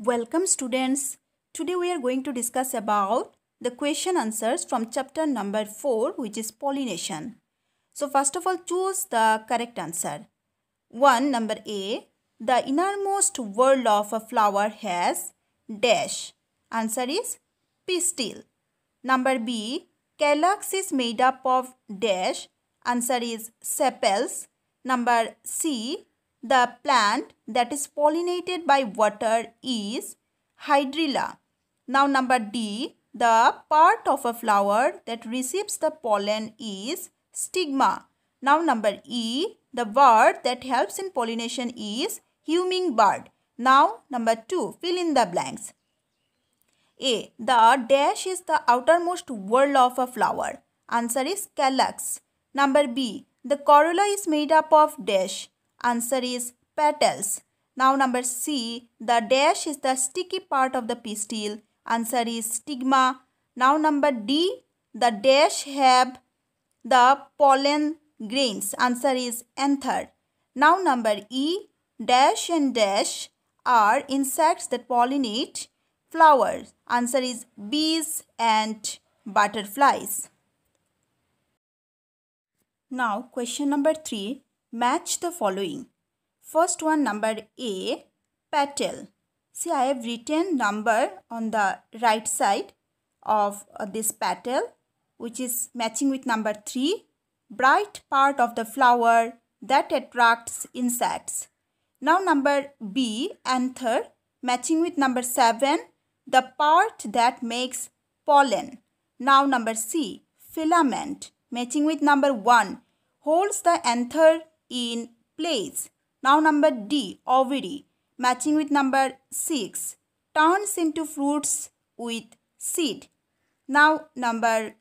Welcome students. Today we are going to discuss about the question answers from chapter number 4 which is pollination. So first of all choose the correct answer. 1 number A. The innermost whorl of a flower has dash. Answer is pistil. Number B. Calyx is made up of dash. Answer is sepals. Number C. The plant that is pollinated by water is hydrilla. Now number D, the part of a flower that receives the pollen is stigma. Now number E, the bird that helps in pollination is hummingbird. Now number 2, fill in the blanks. A. The dash is the outermost whorl of a flower. Answer is calyx. Number B. The corolla is made up of dash. Answer is petals. Now number C, the dash is the sticky part of the pistil. Answer is stigma. Now number D, the dash have the pollen grains. Answer is anther. Now number E, dash and dash are insects that pollinate flowers. Answer is bees and butterflies. Now question number 3. Match the following. First one number A, petal. See I have written number on the right side of uh, this petal which is matching with number 3. Bright part of the flower that attracts insects. Now number B, anther, matching with number 7, the part that makes pollen. Now number C, filament, matching with number 1, holds the anther in place. Now number D, ovary, matching with number 6, turns into fruits with seed. Now number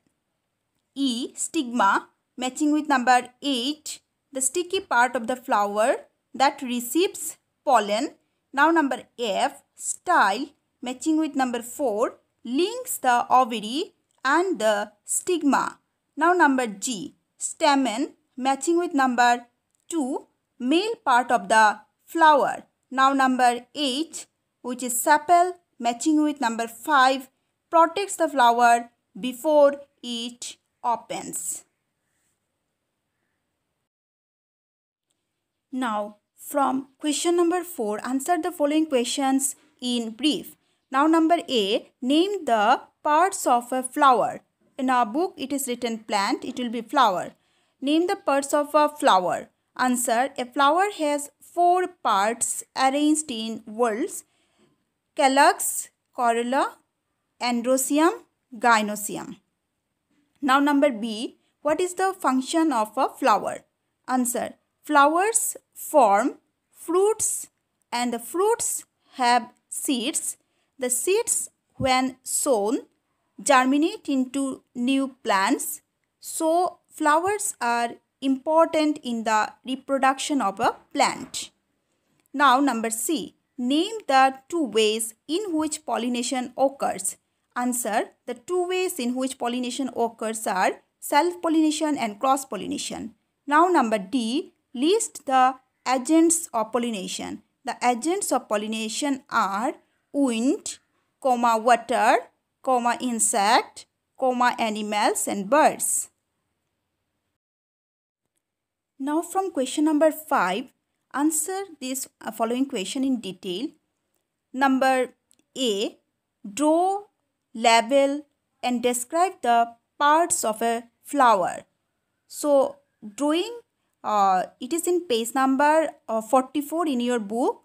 E, stigma, matching with number 8, the sticky part of the flower that receives pollen. Now number F, style, matching with number 4, links the ovary and the stigma. Now number G, stamen matching with number 2. Male part of the flower. Now number 8 which is sepal matching with number 5 protects the flower before it opens. Now from question number 4 answer the following questions in brief. Now number A name the parts of a flower. In our book it is written plant it will be flower. Name the parts of a flower. Answer A flower has four parts arranged in whorls calyx, corolla, androsium, gynosium. Now number B. What is the function of a flower? Answer. Flowers form fruits and the fruits have seeds. The seeds when sown germinate into new plants. So flowers are important in the reproduction of a plant. Now number C. Name the two ways in which pollination occurs. Answer. The two ways in which pollination occurs are self-pollination and cross-pollination. Now number D. List the agents of pollination. The agents of pollination are wind, comma water, comma insect, comma animals and birds. Now from question number 5, answer this uh, following question in detail. Number A, draw, label and describe the parts of a flower. So drawing, uh, it is in page number uh, 44 in your book.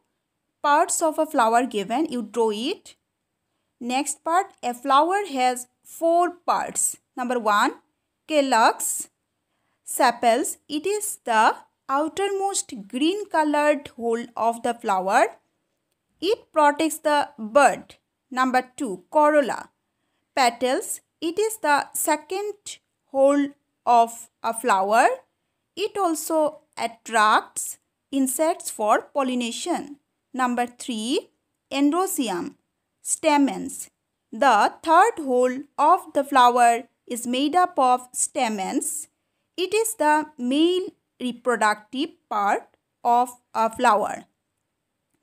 Parts of a flower given, you draw it. Next part, a flower has four parts. Number one, calyx sepals, it is the outermost green colored hole of the flower. It protects the bud. Number 2. Corolla. Petals. It is the second hole of a flower. It also attracts insects for pollination. Number 3. androsium, Stamens. The third hole of the flower is made up of stamens. It is the main reproductive part of a flower.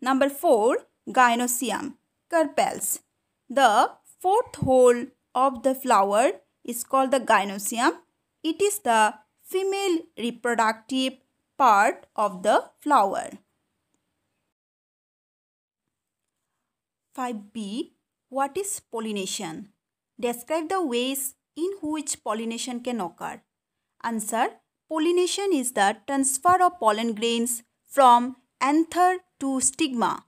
Number 4. Gynosium carpels. The fourth hole of the flower is called the gynosium. It is the female reproductive part of the flower. 5b. What is pollination? Describe the ways in which pollination can occur. Answer Pollination is the transfer of pollen grains from anther to stigma.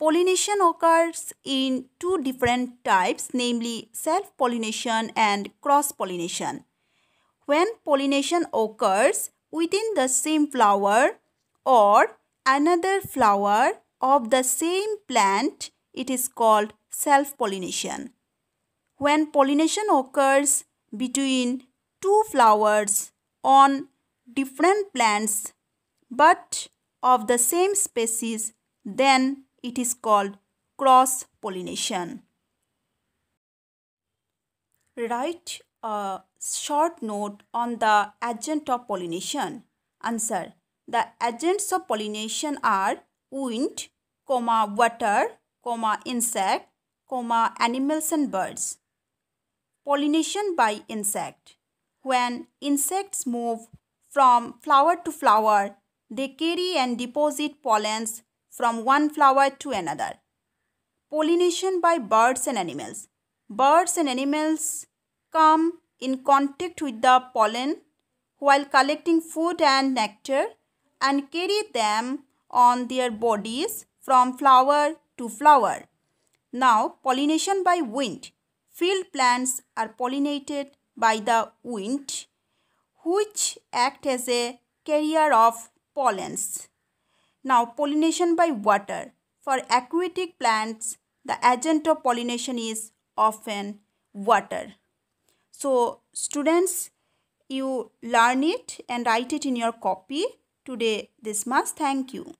Pollination occurs in two different types, namely self-pollination and cross-pollination. When pollination occurs within the same flower or another flower of the same plant, it is called self-pollination. When pollination occurs between two flowers on different plants but of the same species then it is called cross pollination. Write a short note on the agent of pollination. Answer. The agents of pollination are wind, comma water, comma insect, comma animals and birds. Pollination by insect when insects move from flower to flower, they carry and deposit pollens from one flower to another. Pollination by birds and animals. Birds and animals come in contact with the pollen while collecting food and nectar and carry them on their bodies from flower to flower. Now, pollination by wind. Field plants are pollinated by the wind, which act as a carrier of pollens. Now, pollination by water. For aquatic plants, the agent of pollination is often water. So, students, you learn it and write it in your copy today this month. Thank you.